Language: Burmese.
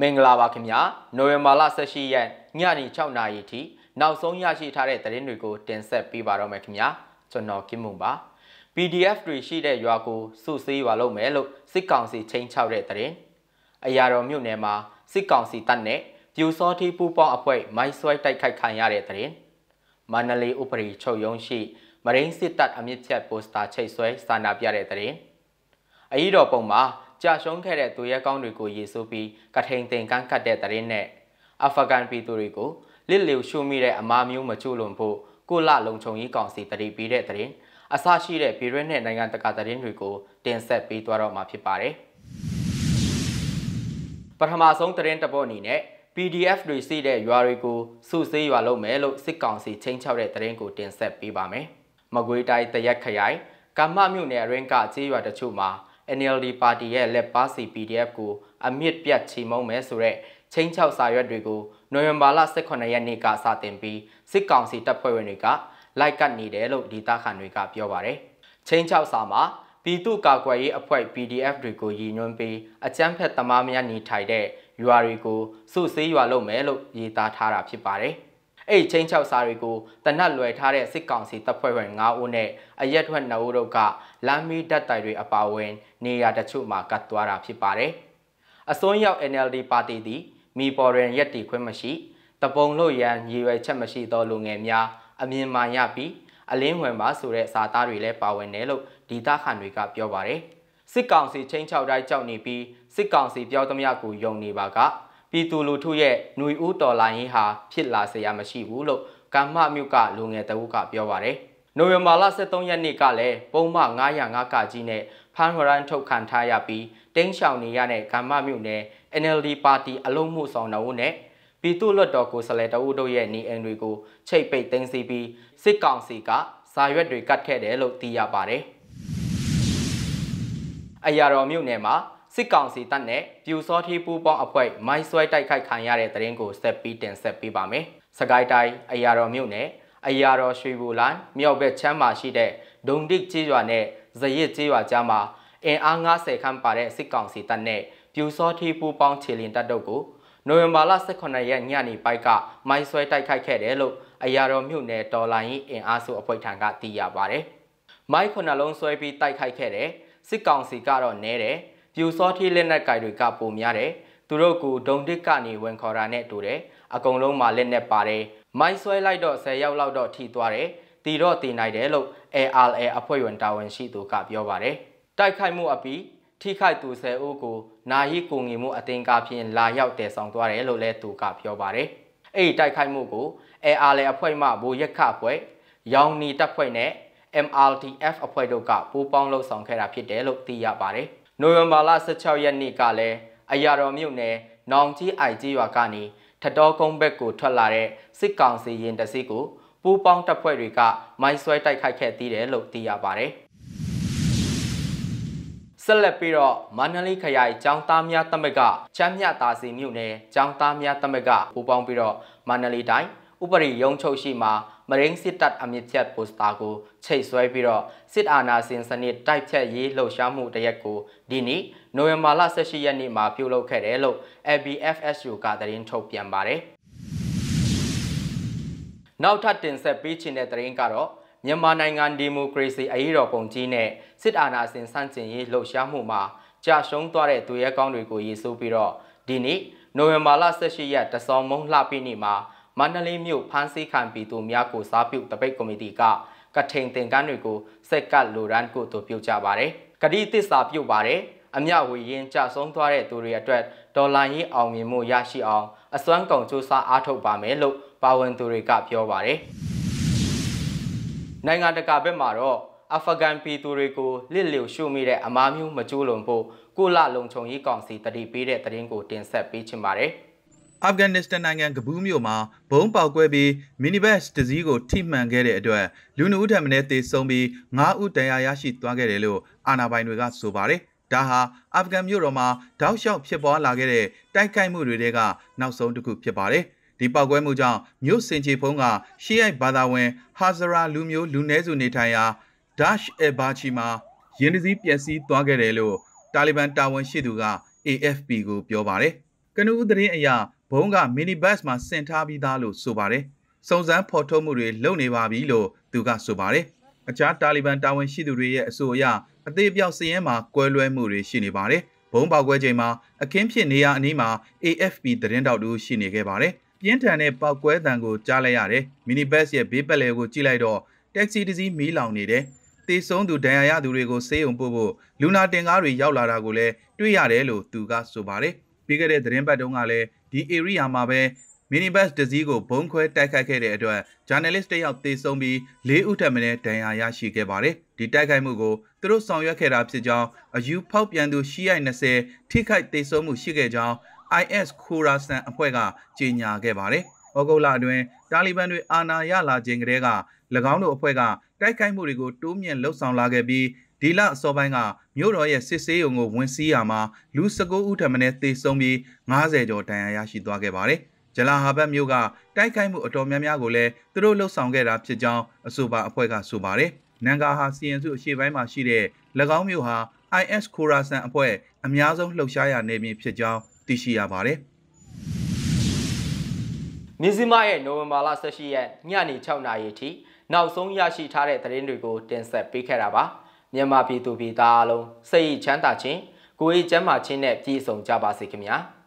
မင်္ဂလာပါခင်ဗျာနိုဝင်ဘာလ18ရက်ညနေ6နာရီထိ နောက်ဆုံးရရှိထားတဲ့သတင်းတွေကိုတင်ဆက်ပေးပါတော့မယ်ခင်ဗျာကျွန်တော်ကင်မွန်ပါ PDF တွေရှိတဲ့ရွာကိုစုစည်းပါလို့မယ်လို့စစ်ကောင်စီချိန်ချောက်တဲ့သတင်းအရာတော်မြို့နယ်မှာစစ်ကောင်စီတပ်နဲ့ပြူစောတိပူပေါင်းအဖွဲ့မိုင်းဆွဲတိုက်ခိုက်ခံရတဲ့သတင်းမန္တလေးဥပဒေချုပ်ရုံးရှိမရင်းစစ်တပ်အမြင့်ဖြတ်ပိုစတာချိတ်ဆွဲစာနာပြတဲ့သတင်းအရေးတော်ပုံမှာကြာရှုံးခဲ့တဲ့သူရဲကောင်းတွေကိုရေဆိုးပြီးကထိန်သိမ်ကန်းကတ်တဲ့တရင်နဲ့အာဖဂန်ပြည်သူတွေကိုလစ်လျူရှုမိတဲ့အမားမျိုးမချို့လွန်ဖို့ကိုလလုံခြုံရေးကောင်စီတတိပေးတဲ့တရင်အစရှိတဲ့ပြည်တွင်းနဲ့နိုင်ငံတကာသတင်းတွေကိုတင်ဆက်ပေးသွားတော့မှာဖြစ်ပါတယ်။ပထမဆုံးသတင်းတပုတ်အနေနဲ့ PDF တွေစီးတဲ့ရွာတွေကိုစုစည်းရွာလုပ်မယ်လို့စစ်ကောင်စီချိန်ချောက်တဲ့သတင်းကိုတင်ဆက်ပေးပါမယ်။မကွေးတိုင်းတရက်ခရိုင်ကမ္မမြို့နယ်ရင်းကခြေရွာတချို့မှာ NLD ပါတီရဲ့လက်ပါစီ PDF ကိုအမြင့်ပြတ်ချီမုံမယ်ဆိုတဲ့ချင်းချောက်စာရွက်တွေကိုနိုဝင်ဘာလ18ရက်နေ့ကစတင်ပြီးစစ်ကောင်စီတပ်ဖွဲ့ဝင်တွေကလိုက်ကပ်နေတယ်လို့ဒေသခံတွေကပြောပါတယ်။ချင်းချောက်စာမှာပြည်သူ့ကာကွယ်ရေးအဖွဲ့ PDF တွေကိုရည်ညွှန်းပြီးအကြမ်းဖက်သမားများနေထိုင်တဲ့ရွာတွေကိုစုစည်းရွာလုပ်မယ်လို့យေတာထားတာဖြစ်ပါတယ်။အဲ့ချင်းချောက်စာတွေကိုတနတ်လွယ်ထားတဲ့စစ်ကောင်စီတပ်ဖွဲ့ဝင်9ဦးနဲ့အရက်ထွက်9ဦးတို့ကလမ်းမီးတပ်တိုက်တွေအပါအဝင်နေရာတချို့မှာကတ်သွားတာဖြစ်ပါတယ်။အစွန်းရောက် NLD ပါတီသည်မီပေါ်ရင်ရက်တီခွင့်မရှိတပုံလို့ရန်ရည်ရွယ်ချက်မရှိသောလူငယ်များအမြင်မှန်ရပြီးအလင်းဝင်ပါဆိုတဲ့စာသားတွေလည်းပါဝင်တယ်လို့ဒေသခံတွေကပြောပါတယ်။စစ်ကောင်စီချင်းချောက်တိုင်းကြောက်နေပြီးစစ်ကောင်စီပြောသမျှကိုယုံနေပါကပြည်သူလူထုရဲ့ຫນွေဦးတော်လိုင်းဟာဖြစ်လာเสียမရှိဘူးလို့ကမ္မမြို့ကလူငယ်တအုပ်ကပြောပါရယ်နိုဝင်ဘာလ23ရက်နေ့ကလည်းပုံမှန်905ကကြီးနဲ့ဖန်ဟရန်ထုတ်ခံထားရပြီးတင်းရှောင်နေရတဲ့ကမ္မမြို့နယ် NLD ပါတီအလုံးမှုဆောင်တော်ဦးနဲ့ပြည်သူ့လွတ်တော်ကိုယ်စားလှယ်တအုပ်တို့ရဲ့နေအိမ်တွေကိုချိတ်ပိတ်သိမ်းဆီးပြီးစစ်ကောင်စီကစာရွက်တွေကတ်ခဲ့တယ်လို့သိရပါတယ်။အရာတော်မြို့နယ်မှာစစ်ကောင်စီတပ်နဲ့ပြူစောထီပူပေါင်းအဖွဲ့မိုင်းဆွဲတိုက်ခိုက်ခံရတဲ့တဲ့ရင်ကိုဆက်ပြီးတင်ဆက်ပေးပါမယ်။စကိုင်းတိုင်းအရာတော်မြို့နယ်အရာတော်ရွှေဘူလိုင်းမြောက်ဘက်ချမ်းမှာရှိတဲ့ဒုံဒိတ်ကျေးရွာနဲ့ဇရစ်ကျေးရွာကြားမှာအင်အား90ခန့်ပါတဲ့စစ်ကောင်စီတပ်နဲ့ပြူစောထီပူပေါင်းခြေလင်တပ်တို့ကိုနိုဝင်ဘာလ18ရက်ညနေပိုင်းကမိုင်းဆွဲတိုက်ခိုက်ခဲ့တယ်လို့အရာတော်မြို့နယ်တော်လိုင်းအင်အားစုအဖွဲ့ထံကသိရပါဗျ။မိုင်းခုနှလုံးဆွဲပြီးတိုက်ခိုက်ခဲ့တယ်စစ်ကောင်စီကတော့နဲတယ်ပြူစောထီလက်နက်ကိုင်တွေကပုံများတယ်သူတို့ကဒုံတစ်ကနေဝင်ခေါ်တာနဲ့တူတယ်အကုန်လုံးမှာလက်နက်ပါတယ်မိုင်းဆွဲလိုက်တော့10ရောက်လောက်တော့ထိသွားတယ်တီတော့တီနိုင်တယ်လို့ ARA အဖွဲ့ဝင်တာဝန်ရှိသူကပြောပါတယ်တိုက်ခိုက်မှုအပြီးထိခိုက်သူ10ဦးကိုနာဟီကိုငင်မှုအတင်းကားဖြင့်လာရောက်တည်ဆောင်သွားတယ်လို့လည်းသူကပြောပါတယ်အဲ့ဒီတိုက်ခိုက်မှုကို ARA အဖွဲ့မှဘူရက်ခအဖွဲ့ရောင်နီတပ်ဖွဲ့နဲ့ MRTF အဖွဲ့တို့ကပူးပေါင်းလှုပ်ဆောင်ခဲ့တာဖြစ်တယ်လို့သိရပါတယ်နိုဝင်ဘာလ16ရက်နေ့ကလည်းအရာတော်မြို့နယ်နောင်ကြီးအိုက်ကြီးရွာကနေထတော်ကုန်းဘက်ကိုထွက်လာတဲ့စစ်ကောင်စီရင်တစီကိုပူးပေါင်းတပ်ဖွဲ့တွေကမိုင်းဆွဲတိုက်ခိုက်ခဲ့သေးတယ်လို့သိရပါတယ်။ဆက်လက်ပြီးတော့မန္တလေးခရိုင်ကျောင်းသားများတမကချမ်းမြတာစီမြို့နယ်ကျောင်းသားများတမကပူးပေါင်းပြီးတော့မန္တလေးတိုင်းဥပရိယုံချုပ်ရှိမှာမရင်းစစ်တပ်အမြင့်ဖြတ်ပိုစတာကိုချိတ်ဆွဲပြီးတော့စစ်အာဏာရှင်စနစ်တိုက်ဖြတ်ရေးလှုပ်ရှားမှုတရက်ကိုဒီနေ့နိုဝင်ဘာလ18ရက်နေ့မှာပြုလုပ်ခဲ့တယ်လို့ ABFSU ကသတင်းထုတ်ပြန်ပါတယ်။နောက်ထပ်တင်ဆက်ပေးချင်တဲ့သတင်းကတော့မြန်မာနိုင်ငံဒီမိုကရေစီအရေးတော်ပုံကြီးနဲ့စစ်အာဏာရှင်ဆန့်ကျင်ရေးလှုပ်ရှားမှုမှာကြာဆုံးသွားတဲ့သူရဲကောင်းတွေကိုရည်စူးပြီးတော့ဒီနေ့နိုဝင်ဘာလ18ရက်တစောမုံလှပြည့်နေ့မှာမန္တလေးမြို့ဖမ်းဆီးခံပြည်သူများကိုစားပြုတပိတ်ကော်မတီကကထိန်တင်ကန်းတွေကိုစက်ကလိုရန်ကိုတို့ပြုတ်ကြပါတယ်။ကတိသစ္စာပြုတ်ပါတယ်။အမြဝေရင်ကြဆုံးသွားတဲ့သူတွေအတွက်ဒေါ်လာရင်းအောင်မြင်မှုရရှိအောင်အစွမ်းကုန်စူးစမ်းအားထုတ်ပါမယ်လို့ပါဝင်သူတွေကပြောပါတယ်။နိုင်ငံတကာဘက်မှာတော့အာဖဂန်ပြည်သူတွေကိုလစ်လျူရှုမိတဲ့အမားမျိုးမကျိုးလွန်ဖို့ကုလလုံခြုံရေးကောင်စီတတိပေးတဲ့သတင်းကိုတင်ဆက်ပေးချင်ပါတယ်။အာဖဂန်နစ္စတန်နိုင်ငံကဘူးမြို့မှာဘုံပေါက်ကွဲပြီးမီနီဘတ်တစ်စီးကိုထိမှန်ခဲ့တဲ့အတွက်လူနူဦးထံမှနေသေဆုံးပြီး9ဦးဒဏ်ရာရရှိသွားခဲ့တယ်လို့အာဏာပိုင်တွေကဆိုပါတယ်။ဒါဟာအာဖဂန်မြို့တော်မှာတောက်လျှောက်ဖြစ်ပွားလာခဲ့တဲ့တိုက်ခိုက်မှုတွေကနောက်ဆုံးတစ်ခုဖြစ်ပါတယ်။ဒီပောက်ကွဲမှုကြောင့်မြို့စင်ချေဖုံးကရှီယိုက်ဘာသာဝင်ဟာဇရာလူမျိုးလူနည်းစုနေထိုင်ရာဒက်ရှ်အဘာချီမှာရင်းနှီးပျက်စီးသွားခဲ့တယ်လို့တာလီဘန်တာဝန်ရှိသူက AFP ကိုပြောပါတယ်။ကနဦးသတင်းအရဘုံကမီနီဘတ်မှာဆင်ထားပြီးသားလို့ဆိုပါတယ်။စုံစမ်းဖော်ထုတ်မှုတွေလုပ်နေပါပြီလို့သူကဆိုပါတယ်။အခြားတာလီဘန်တာဝန်ရှိသူတွေရဲ့အဆိုအရအသေးပြောက်စည်ရင်မှာကွဲလွဲမှုတွေရှိနေပါတယ်။ဘုံပေါက်ကွဲချိန်မှာအခင်းဖြစ်နေရအနီးမှာ AFP သတင်းတောက်တူရှိနေခဲ့ပါတယ်။ပြင်းထန်တဲ့ပေါက်ကွဲသံကိုကြားလိုက်ရတယ်။မီနီဘတ်ရဲ့ဘေးပတ်လည်ကိုကြည့်လိုက်တော့တက္ကစီတစ်စီးမီးလောင်နေတယ်။တေဆုံးသူဒဏ်ရာရသူတွေကိုဆေးရုံပို့ဖို့လူနာတင်ကားတွေရောက်လာတာကိုလည်းတွေ့ရတယ်လို့သူကဆိုပါတယ်။ပြီးခဲ့တဲ့သတင်းပတ်တုန်းကလည်းဒီ area မှာပဲ minibus တစည်းကိုဘုံခွဲတိုက်ခိုက်ခဲ့တဲ့အတွက် journalist တယောက်သေဆုံးပြီး၄ဦးထပ်မံဒဏ်ရာရရှိခဲ့ပါတယ်။ဒီတိုက်ခိုက်မှုကိုသူတို့ဆောင်ရွက်ခဲ့တာဖြစ်ကြောင်းအယူဖောက်ပြန်သူ CI20 ထိခိုက်သေဆုံးမှုရှိခဲ့ကြောင်း IS Khorasan အဖွဲ့ကကြေညာခဲ့ပါတယ်။ဩဂုတ်လအတွင်းတာလီဘန်တွေအာဏာရလာခြင်းကတည်းက၎င်းတို့အဖွဲ့ကတိုက်ခိုက်မှုတွေကိုတိုးမြင့်လှုပ်ဆောင်လာခဲ့ပြီးဒီလအစောပိုင်းကမြို့တော်ရဲ့စစ်ဆေးရုံကိုဝင်စီးရာမှာလူ19ဦးထပ်မံသေဆုံးပြီး90ကျော်ဒဏ်ရာရရှိသွားခဲ့ပါတယ်။ဂျလာဟာဘတ်မြို့ကတိုက်ခိုက်မှုအတော်များများကိုလည်းသူတို့လှုပ်ဆောင်ခဲ့တာဖြစ်ကြောင်းအဆိုပါအဖွဲ့ကဆိုပါတယ်။နန်ဂါဟာစီရင်စုအရှေ့ပိုင်းမှာရှိတဲ့၎င်းမြို့ဟာ IS ခိုရာဆန်အဖွဲ့အများဆုံးလှုပ်ရှားရာနေပြည်ဖြစ်ကြောင်းသိရှိရပါတယ်။နေစီမရဲ့နိုဝင်ဘာလ18ရက်ညနေ6နာရီအထိနောက်ဆုံးရရှိထားတဲ့သတင်းတွေကို တင်ဆက်ပေးခဲ့တာပါ။မြန်မာပြည်သူပြည်သားအလုံးစိတ်ချမ်းသာခြင်းကိုယ်ရေးကျန်းမာခြင်းနဲ့ပြည့်စုံကြပါစေခင်ဗျာ။